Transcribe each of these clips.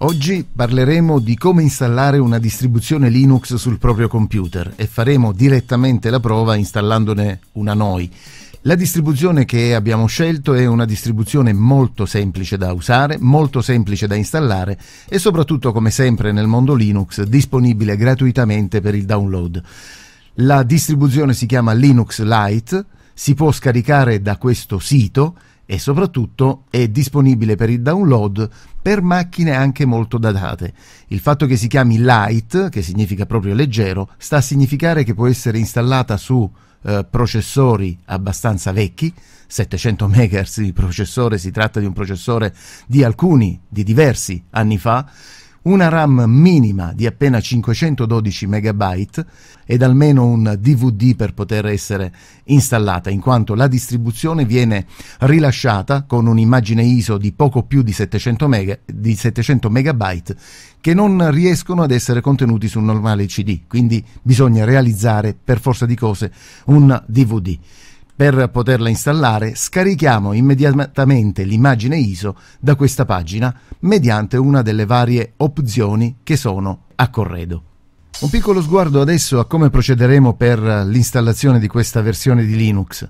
Oggi parleremo di come installare una distribuzione Linux sul proprio computer e faremo direttamente la prova installandone una noi. La distribuzione che abbiamo scelto è una distribuzione molto semplice da usare, molto semplice da installare e soprattutto come sempre nel mondo Linux disponibile gratuitamente per il download. La distribuzione si chiama Linux Lite, si può scaricare da questo sito e soprattutto è disponibile per il download per macchine anche molto datate. Il fatto che si chiami light, che significa proprio leggero, sta a significare che può essere installata su eh, processori abbastanza vecchi, 700 MHz di processore, si tratta di un processore di alcuni, di diversi anni fa, una RAM minima di appena 512 MB ed almeno un DVD per poter essere installata, in quanto la distribuzione viene rilasciata con un'immagine ISO di poco più di 700, mega, di 700 MB che non riescono ad essere contenuti su un normale CD, quindi bisogna realizzare per forza di cose un DVD. Per poterla installare scarichiamo immediatamente l'immagine ISO da questa pagina mediante una delle varie opzioni che sono a corredo. Un piccolo sguardo adesso a come procederemo per l'installazione di questa versione di Linux.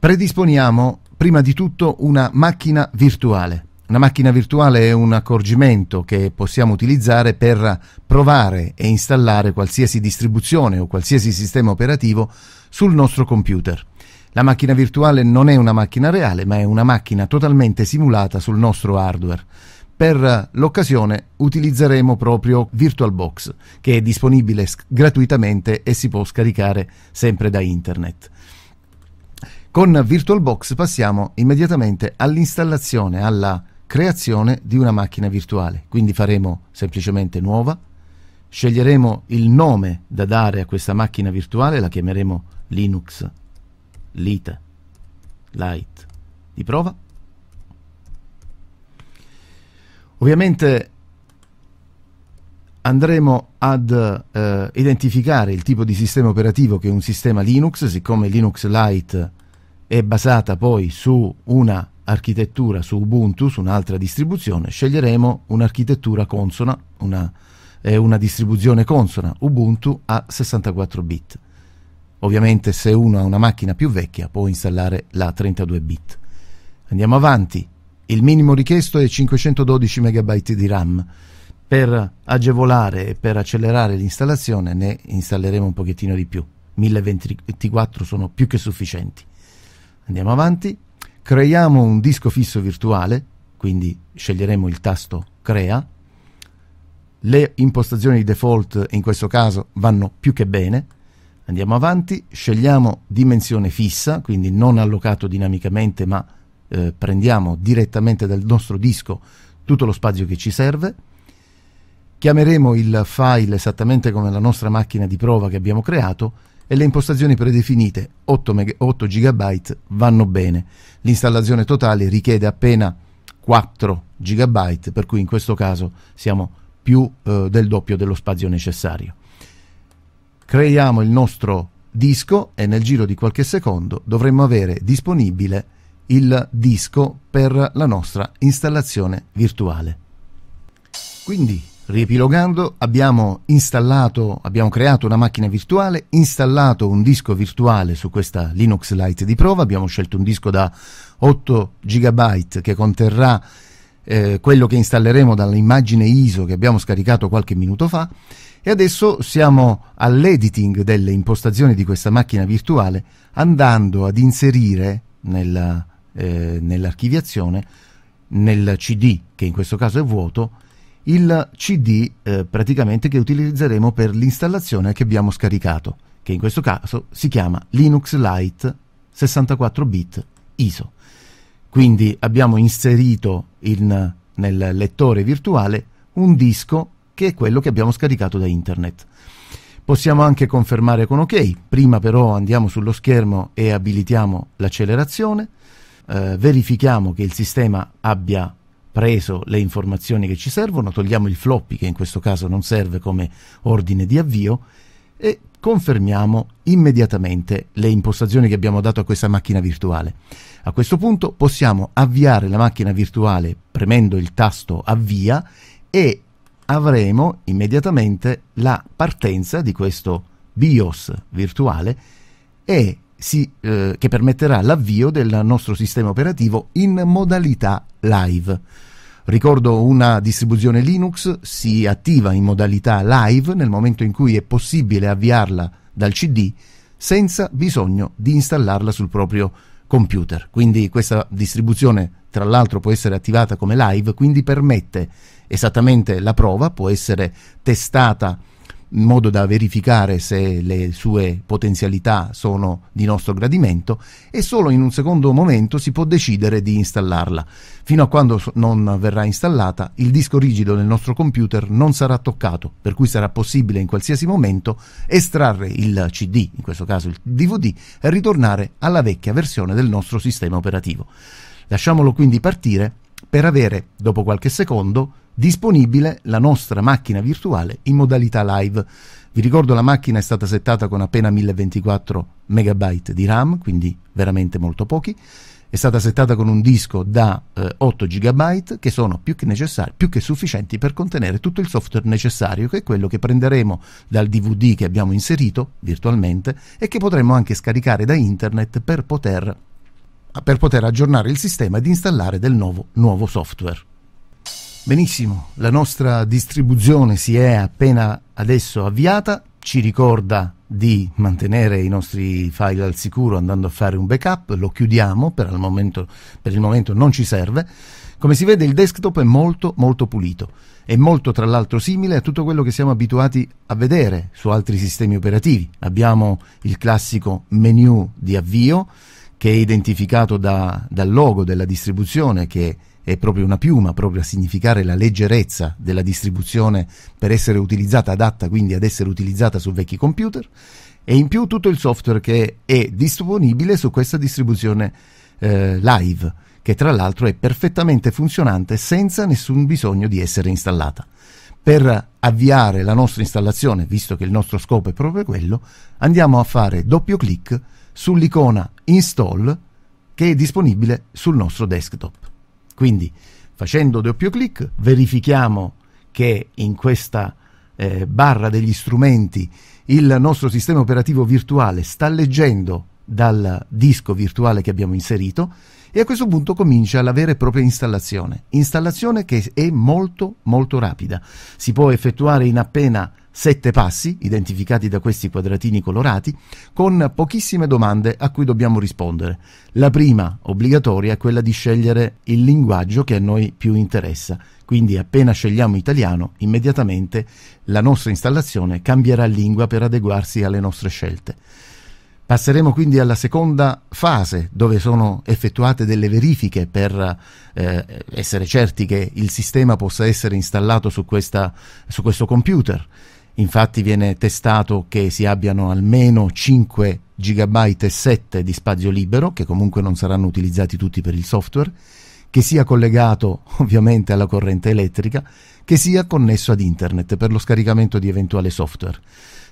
Predisponiamo prima di tutto una macchina virtuale. Una macchina virtuale è un accorgimento che possiamo utilizzare per provare e installare qualsiasi distribuzione o qualsiasi sistema operativo sul nostro computer. La macchina virtuale non è una macchina reale, ma è una macchina totalmente simulata sul nostro hardware. Per l'occasione utilizzeremo proprio VirtualBox, che è disponibile gratuitamente e si può scaricare sempre da internet. Con VirtualBox passiamo immediatamente all'installazione, alla creazione di una macchina virtuale. Quindi faremo semplicemente nuova, sceglieremo il nome da dare a questa macchina virtuale, la chiameremo Linux, Lite, Lite di prova. Ovviamente andremo ad eh, identificare il tipo di sistema operativo che è un sistema Linux, siccome Linux Lite è basata poi su una architettura su Ubuntu, su un'altra distribuzione, sceglieremo un'architettura consona, una, eh, una distribuzione consona Ubuntu a 64 bit. Ovviamente se uno ha una macchina più vecchia può installare la 32 bit. Andiamo avanti. Il minimo richiesto è 512 MB di RAM. Per agevolare e per accelerare l'installazione ne installeremo un pochettino di più. 1024 sono più che sufficienti. Andiamo avanti creiamo un disco fisso virtuale, quindi sceglieremo il tasto crea, le impostazioni di default in questo caso vanno più che bene, andiamo avanti, scegliamo dimensione fissa, quindi non allocato dinamicamente ma eh, prendiamo direttamente dal nostro disco tutto lo spazio che ci serve, chiameremo il file esattamente come la nostra macchina di prova che abbiamo creato e le impostazioni predefinite 8, meg- 8 GB vanno bene. L'installazione totale richiede appena 4 GB, per cui in questo caso siamo più eh, del doppio dello spazio necessario. Creiamo il nostro disco e nel giro di qualche secondo dovremmo avere disponibile il disco per la nostra installazione virtuale. Quindi Riepilogando, abbiamo installato, abbiamo creato una macchina virtuale, installato un disco virtuale su questa Linux Lite di prova, abbiamo scelto un disco da 8 GB che conterrà eh, quello che installeremo dall'immagine ISO che abbiamo scaricato qualche minuto fa e adesso siamo all'editing delle impostazioni di questa macchina virtuale andando ad inserire nella, eh, nell'archiviazione nel CD che in questo caso è vuoto il CD eh, praticamente che utilizzeremo per l'installazione che abbiamo scaricato, che in questo caso si chiama Linux Lite 64 bit ISO. Quindi abbiamo inserito in, nel lettore virtuale un disco che è quello che abbiamo scaricato da internet. Possiamo anche confermare con OK, prima però andiamo sullo schermo e abilitiamo l'accelerazione, eh, verifichiamo che il sistema abbia preso le informazioni che ci servono, togliamo il floppy che in questo caso non serve come ordine di avvio e confermiamo immediatamente le impostazioni che abbiamo dato a questa macchina virtuale. A questo punto possiamo avviare la macchina virtuale premendo il tasto avvia e avremo immediatamente la partenza di questo BIOS virtuale si, eh, che permetterà l'avvio del nostro sistema operativo in modalità live. Ricordo una distribuzione Linux si attiva in modalità live nel momento in cui è possibile avviarla dal CD senza bisogno di installarla sul proprio computer. Quindi questa distribuzione tra l'altro può essere attivata come live, quindi permette esattamente la prova, può essere testata in modo da verificare se le sue potenzialità sono di nostro gradimento e solo in un secondo momento si può decidere di installarla. Fino a quando non verrà installata, il disco rigido del nostro computer non sarà toccato, per cui sarà possibile in qualsiasi momento estrarre il CD, in questo caso il DVD, e ritornare alla vecchia versione del nostro sistema operativo. Lasciamolo quindi partire per avere, dopo qualche secondo, disponibile la nostra macchina virtuale in modalità live. Vi ricordo la macchina è stata settata con appena 1024 MB di RAM, quindi veramente molto pochi. È stata settata con un disco da eh, 8 GB che sono più che, più che sufficienti per contenere tutto il software necessario, che è quello che prenderemo dal DVD che abbiamo inserito virtualmente e che potremo anche scaricare da internet per poter, per poter aggiornare il sistema ed installare del nuovo, nuovo software. Benissimo, la nostra distribuzione si è appena adesso avviata, ci ricorda di mantenere i nostri file al sicuro andando a fare un backup, lo chiudiamo, per il momento, per il momento non ci serve. Come si vede il desktop è molto molto pulito, è molto tra l'altro simile a tutto quello che siamo abituati a vedere su altri sistemi operativi. Abbiamo il classico menu di avvio che è identificato da, dal logo della distribuzione che è è proprio una piuma, proprio a significare la leggerezza della distribuzione per essere utilizzata, adatta quindi ad essere utilizzata su vecchi computer, e in più tutto il software che è disponibile su questa distribuzione eh, live, che tra l'altro è perfettamente funzionante senza nessun bisogno di essere installata. Per avviare la nostra installazione, visto che il nostro scopo è proprio quello, andiamo a fare doppio clic sull'icona install che è disponibile sul nostro desktop. Quindi facendo doppio clic verifichiamo che in questa eh, barra degli strumenti il nostro sistema operativo virtuale sta leggendo dal disco virtuale che abbiamo inserito e a questo punto comincia la vera e propria installazione. Installazione che è molto molto rapida. Si può effettuare in appena sette passi, identificati da questi quadratini colorati, con pochissime domande a cui dobbiamo rispondere. La prima, obbligatoria, è quella di scegliere il linguaggio che a noi più interessa. Quindi appena scegliamo italiano, immediatamente la nostra installazione cambierà lingua per adeguarsi alle nostre scelte. Passeremo quindi alla seconda fase dove sono effettuate delle verifiche per eh, essere certi che il sistema possa essere installato su, questa, su questo computer. Infatti viene testato che si abbiano almeno 5 GB e 7 di spazio libero, che comunque non saranno utilizzati tutti per il software, che sia collegato ovviamente alla corrente elettrica, che sia connesso ad internet per lo scaricamento di eventuale software.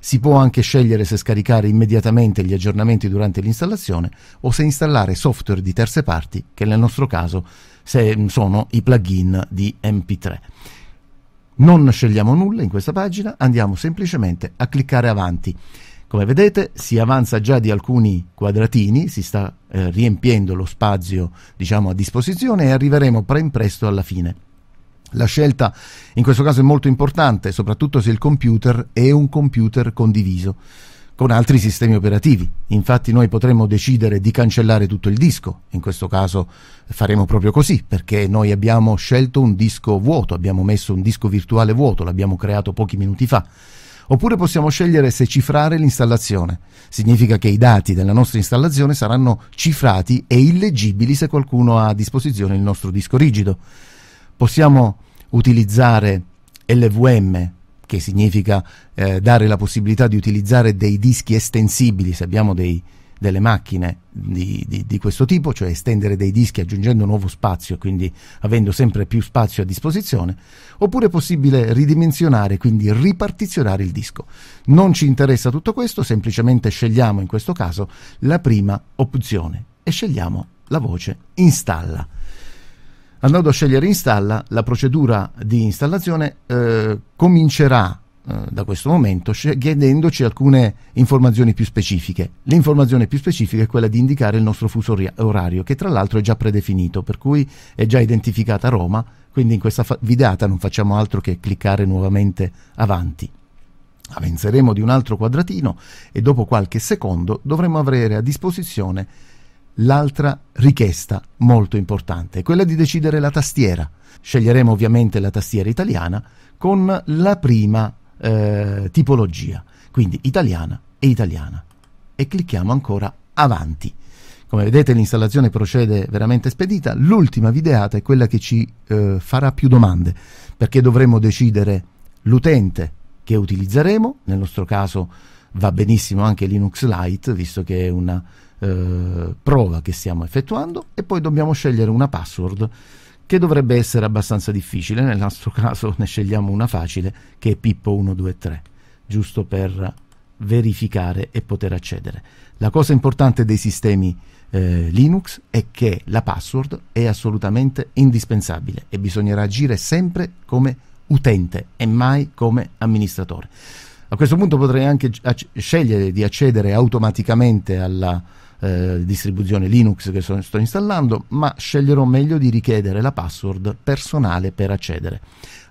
Si può anche scegliere se scaricare immediatamente gli aggiornamenti durante l'installazione o se installare software di terze parti, che nel nostro caso sono i plugin di MP3. Non scegliamo nulla in questa pagina, andiamo semplicemente a cliccare avanti. Come vedete si avanza già di alcuni quadratini, si sta eh, riempiendo lo spazio diciamo, a disposizione e arriveremo ben presto alla fine. La scelta in questo caso è molto importante, soprattutto se il computer è un computer condiviso con altri sistemi operativi. Infatti noi potremmo decidere di cancellare tutto il disco, in questo caso faremo proprio così, perché noi abbiamo scelto un disco vuoto, abbiamo messo un disco virtuale vuoto, l'abbiamo creato pochi minuti fa. Oppure possiamo scegliere se cifrare l'installazione. Significa che i dati della nostra installazione saranno cifrati e illeggibili se qualcuno ha a disposizione il nostro disco rigido. Possiamo utilizzare LVM che significa eh, dare la possibilità di utilizzare dei dischi estensibili, se abbiamo dei, delle macchine di, di, di, questo tipo, cioè estendere dei dischi aggiungendo nuovo spazio, quindi avendo sempre più spazio a disposizione, oppure è possibile ridimensionare, quindi ripartizionare il disco. Non ci interessa tutto questo, semplicemente scegliamo in questo caso la prima opzione e scegliamo la voce installa andando a scegliere installa, la procedura di installazione eh, comincerà eh, da questo momento chiedendoci alcune informazioni più specifiche. L'informazione più specifica è quella di indicare il nostro fuso orario, che tra l'altro è già predefinito, per cui è già identificata Roma, quindi in questa videata non facciamo altro che cliccare nuovamente avanti. Avanzeremo di un altro quadratino e dopo qualche secondo dovremo avere a disposizione l'altra richiesta molto importante, quella di decidere la tastiera. Sceglieremo ovviamente la tastiera italiana con la prima eh, tipologia, quindi italiana e italiana. E clicchiamo ancora avanti. Come vedete l'installazione procede veramente spedita, l'ultima videata è quella che ci eh, farà più domande, perché dovremo decidere l'utente che utilizzeremo, nel nostro caso va benissimo anche Linux Lite, visto che è una eh, prova che stiamo effettuando e poi dobbiamo scegliere una password che dovrebbe essere abbastanza difficile, nel nostro caso ne scegliamo una facile che è Pippo123, giusto per verificare e poter accedere. La cosa importante dei sistemi eh, Linux è che la password è assolutamente indispensabile e bisognerà agire sempre come utente e mai come amministratore. A questo punto potrei anche scegliere di accedere automaticamente alla eh, distribuzioni Linux che sto, sto installando, ma sceglierò meglio di richiedere la password personale per accedere.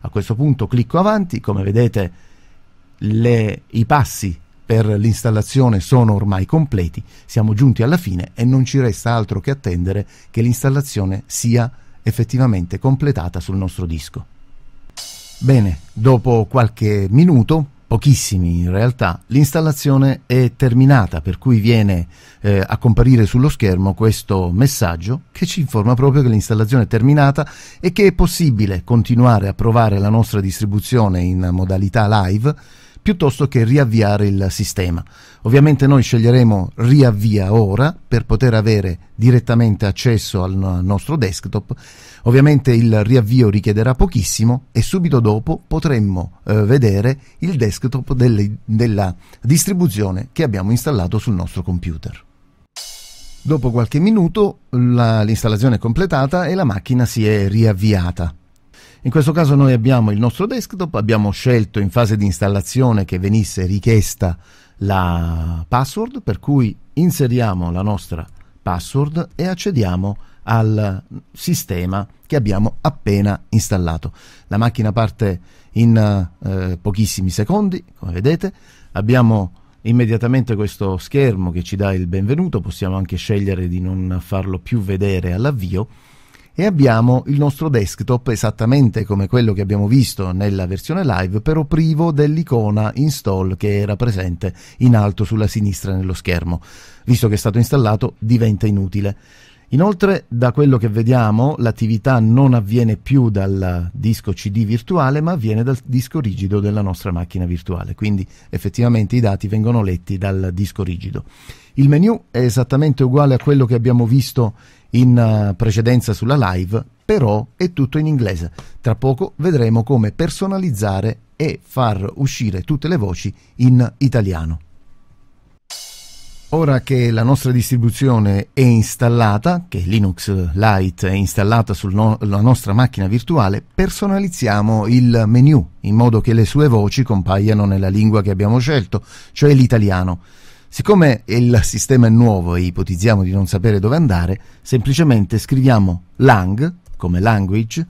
A questo punto clicco avanti, come vedete le, i passi per l'installazione sono ormai completi, siamo giunti alla fine e non ci resta altro che attendere che l'installazione sia effettivamente completata sul nostro disco. Bene, dopo qualche minuto pochissimi in realtà, l'installazione è terminata, per cui viene eh, a comparire sullo schermo questo messaggio che ci informa proprio che l'installazione è terminata e che è possibile continuare a provare la nostra distribuzione in modalità live piuttosto che riavviare il sistema. Ovviamente noi sceglieremo riavvia ora per poter avere direttamente accesso al nostro desktop Ovviamente il riavvio richiederà pochissimo e subito dopo potremmo eh, vedere il desktop delle, della distribuzione che abbiamo installato sul nostro computer. Dopo qualche minuto l'installazione è completata e la macchina si è riavviata. In questo caso noi abbiamo il nostro desktop, abbiamo scelto in fase di installazione che venisse richiesta la password, per cui inseriamo la nostra password e accediamo a al sistema che abbiamo appena installato. La macchina parte in eh, pochissimi secondi, come vedete, abbiamo immediatamente questo schermo che ci dà il benvenuto, possiamo anche scegliere di non farlo più vedere all'avvio e abbiamo il nostro desktop esattamente come quello che abbiamo visto nella versione live, però privo dell'icona install che era presente in alto sulla sinistra nello schermo. Visto che è stato installato diventa inutile. Inoltre, da quello che vediamo, l'attività non avviene più dal disco CD virtuale, ma avviene dal disco rigido della nostra macchina virtuale, quindi effettivamente i dati vengono letti dal disco rigido. Il menu è esattamente uguale a quello che abbiamo visto in eh, precedenza sulla live, però è tutto in inglese. Tra poco vedremo come personalizzare e far uscire tutte le voci in italiano. Ora che la nostra distribuzione è installata, che Linux Lite è installata sulla nostra macchina virtuale, personalizziamo il menu in modo che le sue voci compaiano nella lingua che abbiamo scelto, cioè l'italiano. Siccome il sistema è nuovo e ipotizziamo di non sapere dove andare, semplicemente scriviamo lang come language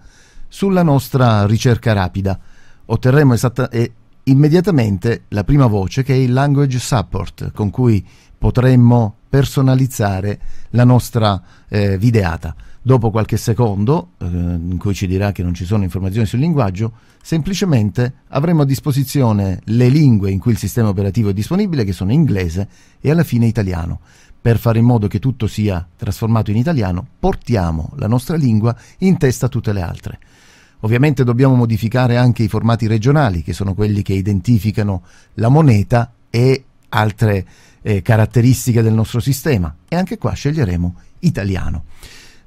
sulla nostra ricerca rapida. Otterremo esattamente immediatamente la prima voce che è il language support con cui potremmo personalizzare la nostra eh, videata. Dopo qualche secondo, eh, in cui ci dirà che non ci sono informazioni sul linguaggio, semplicemente avremo a disposizione le lingue in cui il sistema operativo è disponibile, che sono inglese e alla fine italiano. Per fare in modo che tutto sia trasformato in italiano, portiamo la nostra lingua in testa a tutte le altre. Ovviamente dobbiamo modificare anche i formati regionali, che sono quelli che identificano la moneta e altre eh, caratteristiche del nostro sistema e anche qua sceglieremo italiano.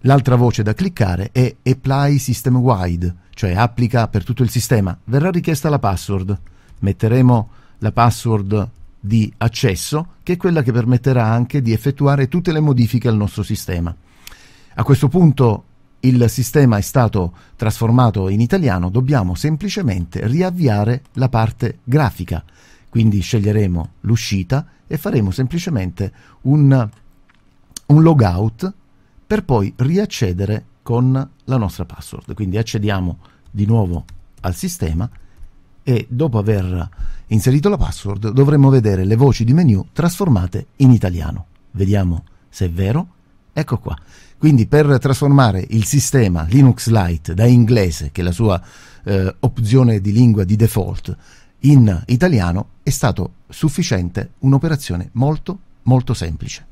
L'altra voce da cliccare è Apply System Wide, cioè applica per tutto il sistema. Verrà richiesta la password. Metteremo la password di accesso, che è quella che permetterà anche di effettuare tutte le modifiche al nostro sistema. A questo punto il sistema è stato trasformato in italiano, dobbiamo semplicemente riavviare la parte grafica quindi sceglieremo l'uscita e faremo semplicemente un, un logout per poi riaccedere con la nostra password. Quindi accediamo di nuovo al sistema e dopo aver inserito la password dovremo vedere le voci di menu trasformate in italiano. Vediamo se è vero. Ecco qua. Quindi per trasformare il sistema Linux Lite da inglese, che è la sua eh, opzione di lingua di default, in italiano è stato sufficiente un'operazione molto molto semplice.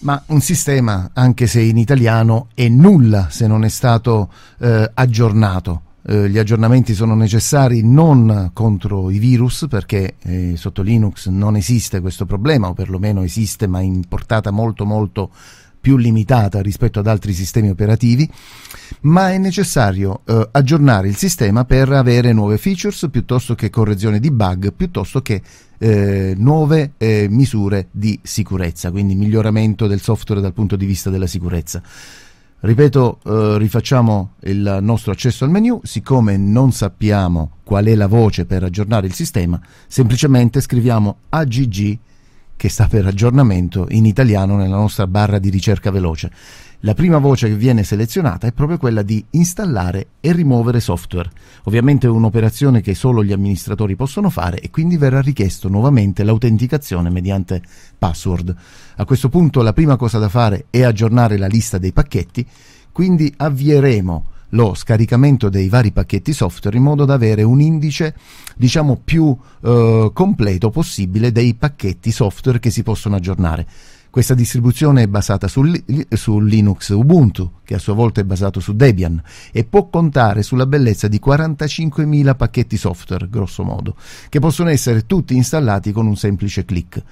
Ma un sistema, anche se in italiano, è nulla se non è stato eh, aggiornato. Eh, gli aggiornamenti sono necessari non contro i virus, perché eh, sotto Linux non esiste questo problema, o perlomeno esiste ma in portata molto molto più limitata rispetto ad altri sistemi operativi, ma è necessario eh, aggiornare il sistema per avere nuove features piuttosto che correzione di bug, piuttosto che eh, nuove eh, misure di sicurezza, quindi miglioramento del software dal punto di vista della sicurezza. Ripeto, eh, rifacciamo il nostro accesso al menu, siccome non sappiamo qual è la voce per aggiornare il sistema, semplicemente scriviamo agg che sta per aggiornamento in italiano nella nostra barra di ricerca veloce. La prima voce che viene selezionata è proprio quella di installare e rimuovere software. Ovviamente è un'operazione che solo gli amministratori possono fare e quindi verrà richiesto nuovamente l'autenticazione mediante password. A questo punto la prima cosa da fare è aggiornare la lista dei pacchetti, quindi avvieremo lo scaricamento dei vari pacchetti software in modo da avere un indice diciamo più eh, completo possibile dei pacchetti software che si possono aggiornare. Questa distribuzione è basata su, su, Linux Ubuntu, che a sua volta è basato su Debian, e può contare sulla bellezza di 45.000 pacchetti software, grosso modo, che possono essere tutti installati con un semplice clic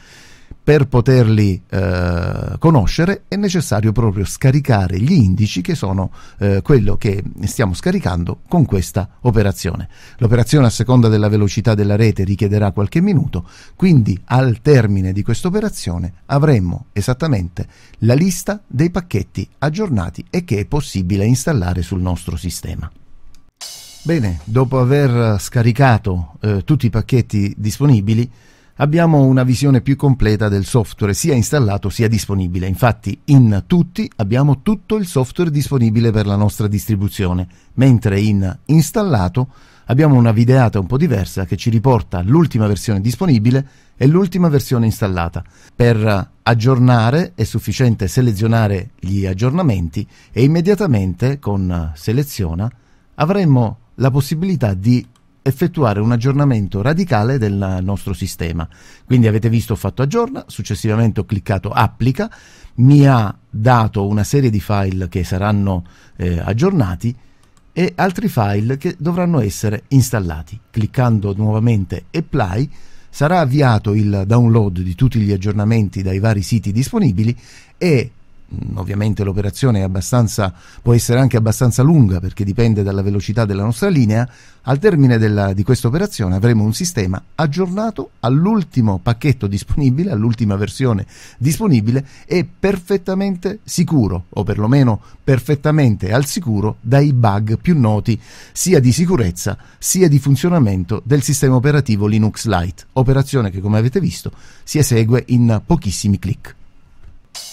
per poterli eh, conoscere è necessario proprio scaricare gli indici che sono eh, quello che stiamo scaricando con questa operazione. L'operazione a seconda della velocità della rete richiederà qualche minuto, quindi al termine di questa operazione avremo esattamente la lista dei pacchetti aggiornati e che è possibile installare sul nostro sistema. Bene, dopo aver scaricato eh, tutti i pacchetti disponibili, abbiamo una visione più completa del software sia installato sia disponibile. Infatti in tutti abbiamo tutto il software disponibile per la nostra distribuzione, mentre in installato abbiamo una videata un po' diversa che ci riporta l'ultima versione disponibile e l'ultima versione installata. Per aggiornare è sufficiente selezionare gli aggiornamenti e immediatamente con seleziona avremo la possibilità di effettuare un aggiornamento radicale del nostro sistema. Quindi avete visto ho fatto aggiorna, successivamente ho cliccato applica, mi ha dato una serie di file che saranno eh, aggiornati e altri file che dovranno essere installati. Cliccando nuovamente apply sarà avviato il download di tutti gli aggiornamenti dai vari siti disponibili e Mm, ovviamente l'operazione può essere anche abbastanza lunga perché dipende dalla velocità della nostra linea, al termine della, di questa operazione avremo un sistema aggiornato all'ultimo pacchetto disponibile, all'ultima versione disponibile e perfettamente sicuro, o perlomeno perfettamente al sicuro dai bug più noti sia di sicurezza sia di funzionamento del sistema operativo Linux Lite, operazione che come avete visto si esegue in pochissimi clic.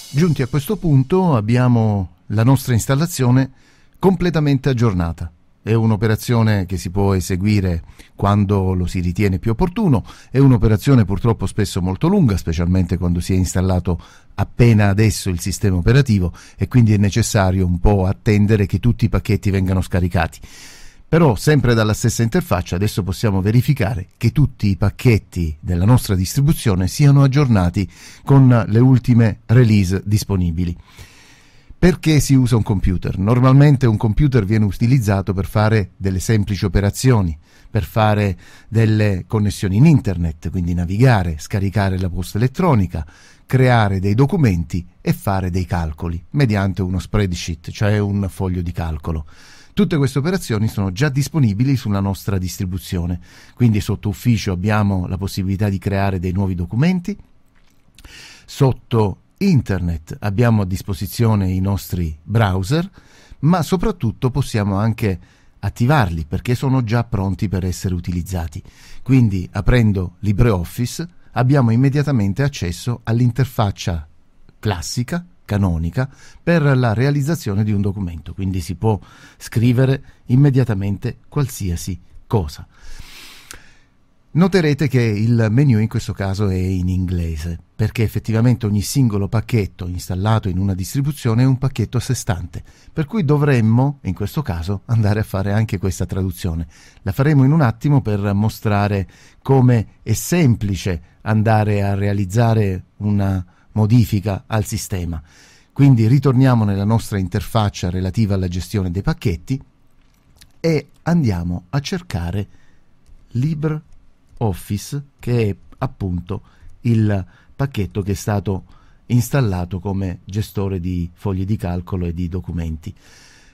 Giunti a questo punto abbiamo la nostra installazione completamente aggiornata. È un'operazione che si può eseguire quando lo si ritiene più opportuno, è un'operazione purtroppo spesso molto lunga, specialmente quando si è installato appena adesso il sistema operativo e quindi è necessario un po' attendere che tutti i pacchetti vengano scaricati. Però sempre dalla stessa interfaccia adesso possiamo verificare che tutti i pacchetti della nostra distribuzione siano aggiornati con le ultime release disponibili. Perché si usa un computer? Normalmente un computer viene utilizzato per fare delle semplici operazioni, per fare delle connessioni in internet, quindi navigare, scaricare la posta elettronica, creare dei documenti e fare dei calcoli mediante uno spreadsheet, cioè un foglio di calcolo. Tutte queste operazioni sono già disponibili sulla nostra distribuzione, quindi sotto ufficio abbiamo la possibilità di creare dei nuovi documenti, sotto internet abbiamo a disposizione i nostri browser, ma soprattutto possiamo anche attivarli perché sono già pronti per essere utilizzati. Quindi aprendo LibreOffice abbiamo immediatamente accesso all'interfaccia classica canonica per la realizzazione di un documento, quindi si può scrivere immediatamente qualsiasi cosa. Noterete che il menu in questo caso è in inglese, perché effettivamente ogni singolo pacchetto installato in una distribuzione è un pacchetto a sé stante, per cui dovremmo, in questo caso, andare a fare anche questa traduzione. La faremo in un attimo per mostrare come è semplice andare a realizzare una traduzione modifica al sistema. Quindi ritorniamo nella nostra interfaccia relativa alla gestione dei pacchetti e andiamo a cercare LibreOffice che è appunto il pacchetto che è stato installato come gestore di fogli di calcolo e di documenti.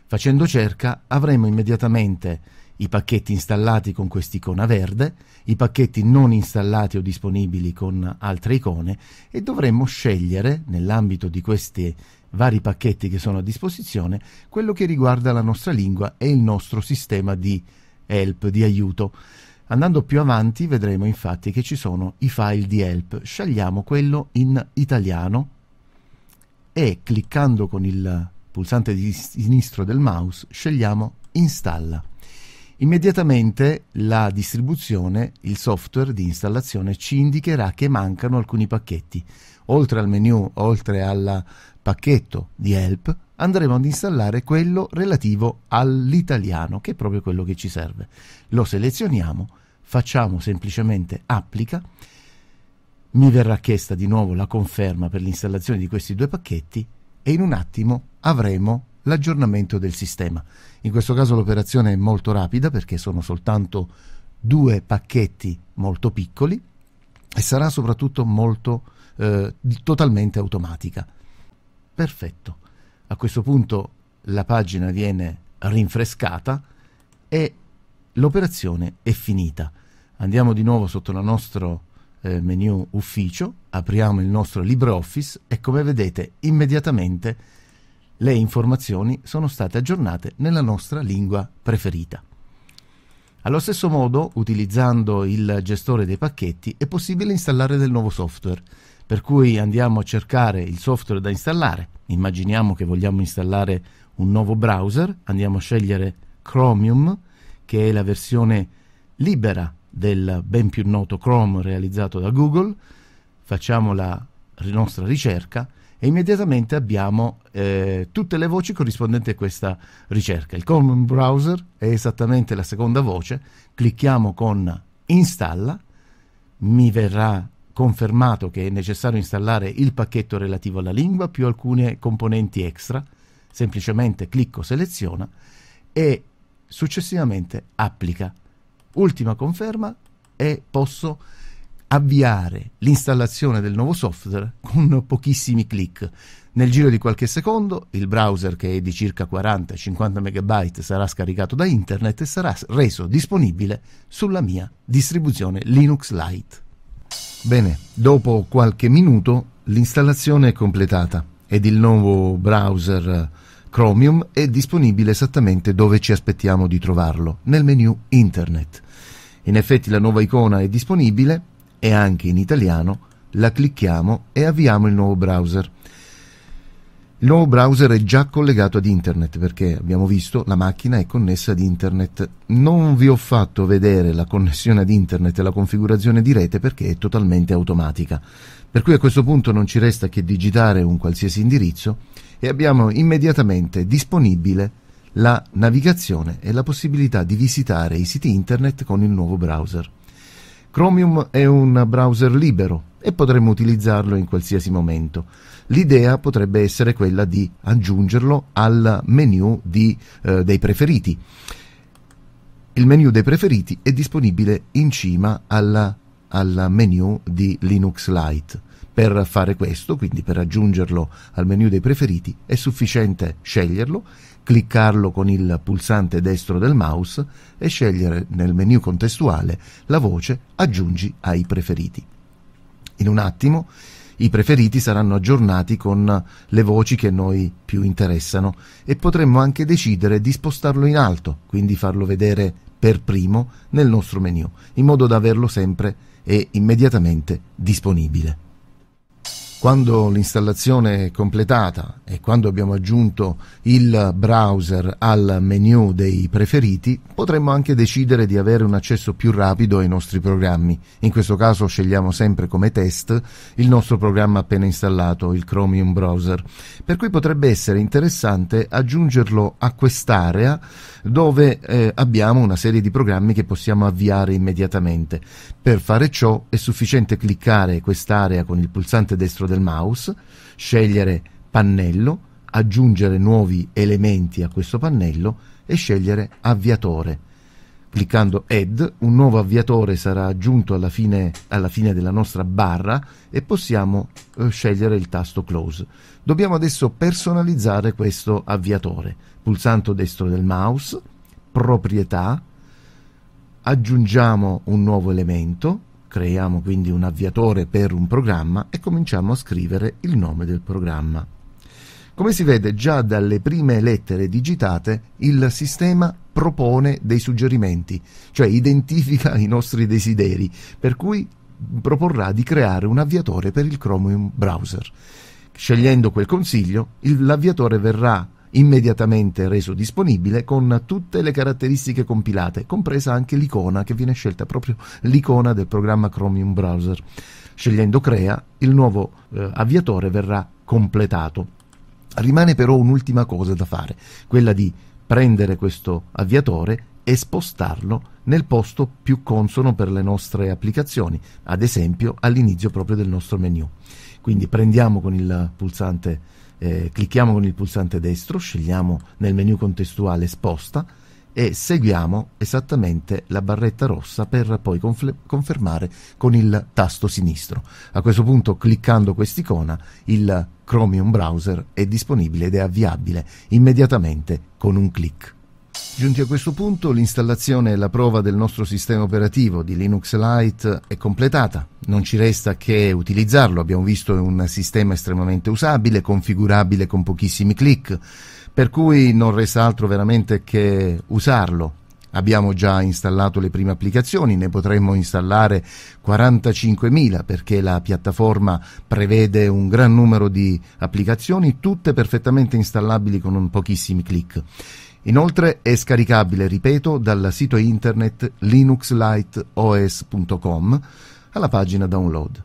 Facendo cerca avremo immediatamente i pacchetti installati con quest'icona verde, i pacchetti non installati o disponibili con altre icone e dovremmo scegliere nell'ambito di questi vari pacchetti che sono a disposizione quello che riguarda la nostra lingua e il nostro sistema di help, di aiuto. Andando più avanti vedremo infatti che ci sono i file di help, scegliamo quello in italiano e cliccando con il pulsante di sinistro del mouse scegliamo installa. Immediatamente la distribuzione, il software di installazione ci indicherà che mancano alcuni pacchetti. Oltre al menu, oltre al pacchetto di help, andremo ad installare quello relativo all'italiano, che è proprio quello che ci serve. Lo selezioniamo, facciamo semplicemente applica, mi verrà chiesta di nuovo la conferma per l'installazione di questi due pacchetti e in un attimo avremo l'aggiornamento del sistema. In questo caso l'operazione è molto rapida perché sono soltanto due pacchetti molto piccoli e sarà soprattutto molto eh, totalmente automatica. Perfetto. A questo punto la pagina viene rinfrescata e l'operazione è finita. Andiamo di nuovo sotto il nostro eh, menu ufficio, apriamo il nostro LibreOffice e come vedete immediatamente le informazioni sono state aggiornate nella nostra lingua preferita. Allo stesso modo, utilizzando il gestore dei pacchetti, è possibile installare del nuovo software, per cui andiamo a cercare il software da installare. Immaginiamo che vogliamo installare un nuovo browser, andiamo a scegliere Chromium, che è la versione libera del ben più noto Chrome realizzato da Google, facciamo la nostra ricerca e immediatamente abbiamo eh, tutte le voci corrispondenti a questa ricerca. Il Common Browser è esattamente la seconda voce, clicchiamo con installa, mi verrà confermato che è necessario installare il pacchetto relativo alla lingua più alcune componenti extra, semplicemente clicco seleziona e successivamente applica. Ultima conferma e posso avviare l'installazione del nuovo software con pochissimi clic. Nel giro di qualche secondo il browser che è di circa 40-50 MB sarà scaricato da internet e sarà reso disponibile sulla mia distribuzione Linux Lite. Bene, dopo qualche minuto l'installazione è completata ed il nuovo browser eh, Chromium è disponibile esattamente dove ci aspettiamo di trovarlo, nel menu Internet. In effetti la nuova icona è disponibile e anche in italiano, la clicchiamo e avviamo il nuovo browser. Il nuovo browser è già collegato ad internet perché abbiamo visto la macchina è connessa ad internet. Non vi ho fatto vedere la connessione ad internet e la configurazione di rete perché è totalmente automatica. Per cui a questo punto non ci resta che digitare un qualsiasi indirizzo e abbiamo immediatamente disponibile la navigazione e la possibilità di visitare i siti internet con il nuovo browser. Chromium è un browser libero e potremmo utilizzarlo in qualsiasi momento. L'idea potrebbe essere quella di aggiungerlo al menu di, eh, dei preferiti. Il menu dei preferiti è disponibile in cima alla, al menu di Linux Lite. Per fare questo, quindi per aggiungerlo al menu dei preferiti, è sufficiente sceglierlo cliccarlo con il pulsante destro del mouse e scegliere nel menu contestuale la voce Aggiungi ai preferiti. In un attimo i preferiti saranno aggiornati con le voci che noi più interessano e potremmo anche decidere di spostarlo in alto, quindi farlo vedere per primo nel nostro menu, in modo da averlo sempre e immediatamente disponibile. Quando l'installazione è completata e quando abbiamo aggiunto il browser al menu dei preferiti, potremmo anche decidere di avere un accesso più rapido ai nostri programmi. In questo caso scegliamo sempre come test il nostro programma appena installato, il Chromium Browser. Per cui potrebbe essere interessante aggiungerlo a quest'area dove eh, abbiamo una serie di programmi che possiamo avviare immediatamente. Per fare ciò è sufficiente cliccare quest'area con il pulsante destro del mouse, scegliere pannello, aggiungere nuovi elementi a questo pannello e scegliere avviatore. Cliccando Add, un nuovo avviatore sarà aggiunto alla fine, alla fine della nostra barra e possiamo eh, scegliere il tasto Close. Dobbiamo adesso personalizzare questo avviatore. Pulsante destro del mouse, proprietà, aggiungiamo un nuovo elemento, creiamo quindi un avviatore per un programma e cominciamo a scrivere il nome del programma. Come si vede già dalle prime lettere digitate, il sistema propone dei suggerimenti, cioè identifica i nostri desideri, per cui proporrà di creare un avviatore per il Chromium browser. Scegliendo quel consiglio, l'avviatore verrà immediatamente reso disponibile con tutte le caratteristiche compilate, compresa anche l'icona che viene scelta proprio l'icona del programma Chromium Browser. Scegliendo Crea, il nuovo eh, avviatore verrà completato. Rimane però un'ultima cosa da fare, quella di prendere questo avviatore e spostarlo nel posto più consono per le nostre applicazioni, ad esempio all'inizio proprio del nostro menu. Quindi prendiamo con il pulsante eh, clicchiamo con il pulsante destro, scegliamo nel menu contestuale sposta e seguiamo esattamente la barretta rossa per poi confermare con il tasto sinistro. A questo punto cliccando quest'icona il Chromium browser è disponibile ed è avviabile immediatamente con un clic. Giunti a questo punto, l'installazione e la prova del nostro sistema operativo di Linux Lite è completata. Non ci resta che utilizzarlo. Abbiamo visto un sistema estremamente usabile, configurabile con pochissimi clic, per cui non resta altro veramente che usarlo. Abbiamo già installato le prime applicazioni, ne potremmo installare 45.000 perché la piattaforma prevede un gran numero di applicazioni, tutte perfettamente installabili con pochissimi clic. Inoltre è scaricabile, ripeto, dal sito internet linuxlightOS.com alla pagina download.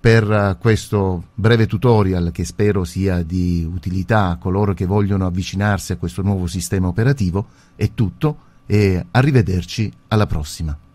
Per eh, questo breve tutorial, che spero sia di utilità a coloro che vogliono avvicinarsi a questo nuovo sistema operativo, è tutto e arrivederci alla prossima.